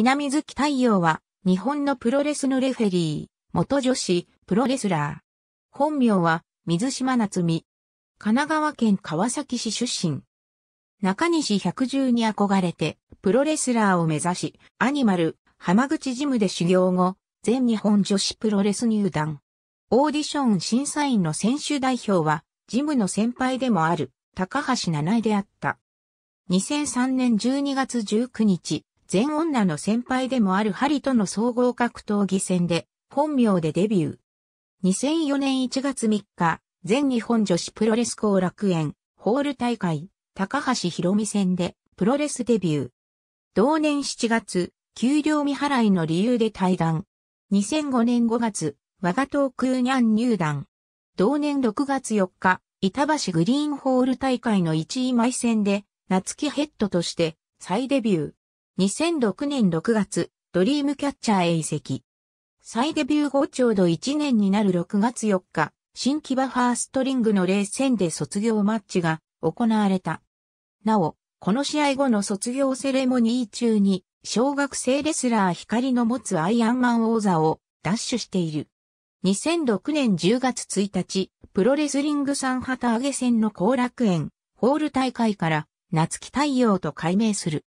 南月太陽は、日本のプロレスのレフェリー、元女子、プロレスラー。本名は、水島夏美。神奈川県川崎市出身。中西百獣に憧れて、プロレスラーを目指し、アニマル、浜口ジムで修行後、全日本女子プロレス入団。オーディション審査員の選手代表は、ジムの先輩でもある、高橋七重であった。2003年12月19日、全女の先輩でもあるハリとの総合格闘技戦で、本名でデビュー。2004年1月3日、全日本女子プロレス後楽園、ホール大会、高橋博美戦で、プロレスデビュー。同年7月、給料未払いの理由で退団。2005年5月、我が東空にゃん入団。同年6月4日、板橋グリーンホール大会の1位舞戦で、夏木ヘッドとして再デビュー。2006年6月、ドリームキャッチャーへ移籍。再デビュー後ちょうど1年になる6月4日、新木場ファーストリングの0戦で卒業マッチが行われた。なお、この試合後の卒業セレモニー中に、小学生レスラー光の持つアイアンマン王座をダッシュしている。2006年10月1日、プロレスリング三旗揚げ戦の後楽園、ホール大会から、夏木太陽と改名する。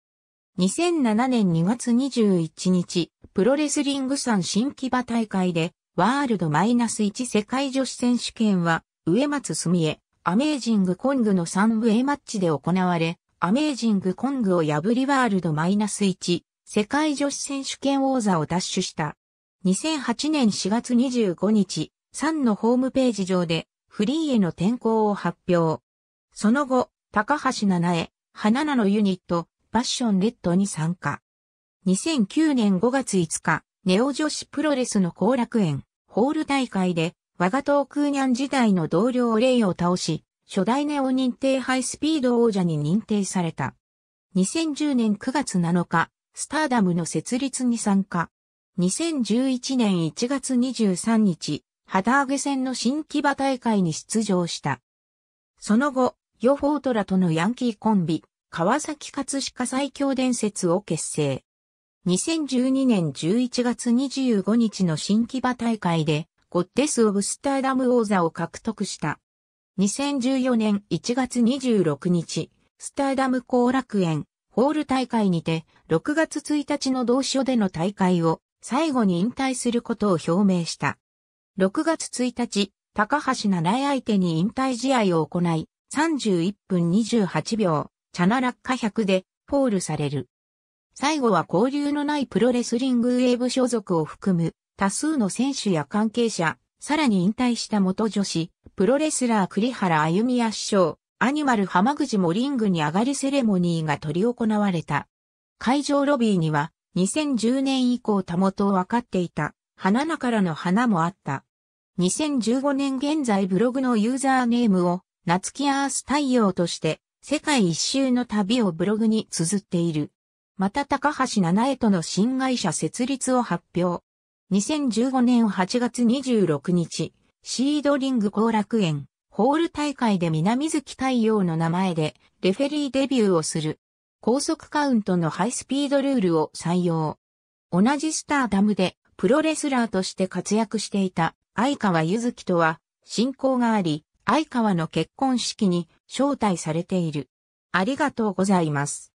2007年2月21日、プロレスリング産新木場大会で、ワールドマイナス1世界女子選手権は、植松澄江、アメージングコングの3部 A マッチで行われ、アメージングコングを破りワールドマイナス1世界女子選手権王座を奪取した。2008年4月25日、3のホームページ上でフリーへの転向を発表。その後、高橋七重、花菜のユニット、パッションレッドに参加。2009年5月5日、ネオ女子プロレスの後楽園、ホール大会で、我が東空ニャン時代の同僚レイを倒し、初代ネオ認定ハイスピード王者に認定された。2010年9月7日、スターダムの設立に参加。2011年1月23日、旗揚げ戦の新木場大会に出場した。その後、ヨフォートラとのヤンキーコンビ、川崎葛飾最強伝説を結成。2012年11月25日の新木場大会で、ゴッデス・オブ・スターダム王座を獲得した。2014年1月26日、スターダム後楽園、ホール大会にて、6月1日の同所での大会を、最後に引退することを表明した。6月1日、高橋七重相手に引退試合を行い、31分28秒、チャナラッカ100でポールされる。最後は交流のないプロレスリングウェーブ所属を含む多数の選手や関係者、さらに引退した元女子、プロレスラー栗原歩美や師匠、アニマル浜口もリングに上がるセレモニーが取り行われた。会場ロビーには2010年以降たもとを分かっていた花菜からの花もあった。2015年現在ブログのユーザーネームを夏木アース太陽として世界一周の旅をブログに綴っている。また高橋七重との新会社設立を発表。2015年8月26日、シードリング後楽園、ホール大会で南月太陽の名前でレフェリーデビューをする。高速カウントのハイスピードルールを採用。同じスターダムでプロレスラーとして活躍していた相川ゆずきとは親交があり、相川の結婚式に招待されている。ありがとうございます。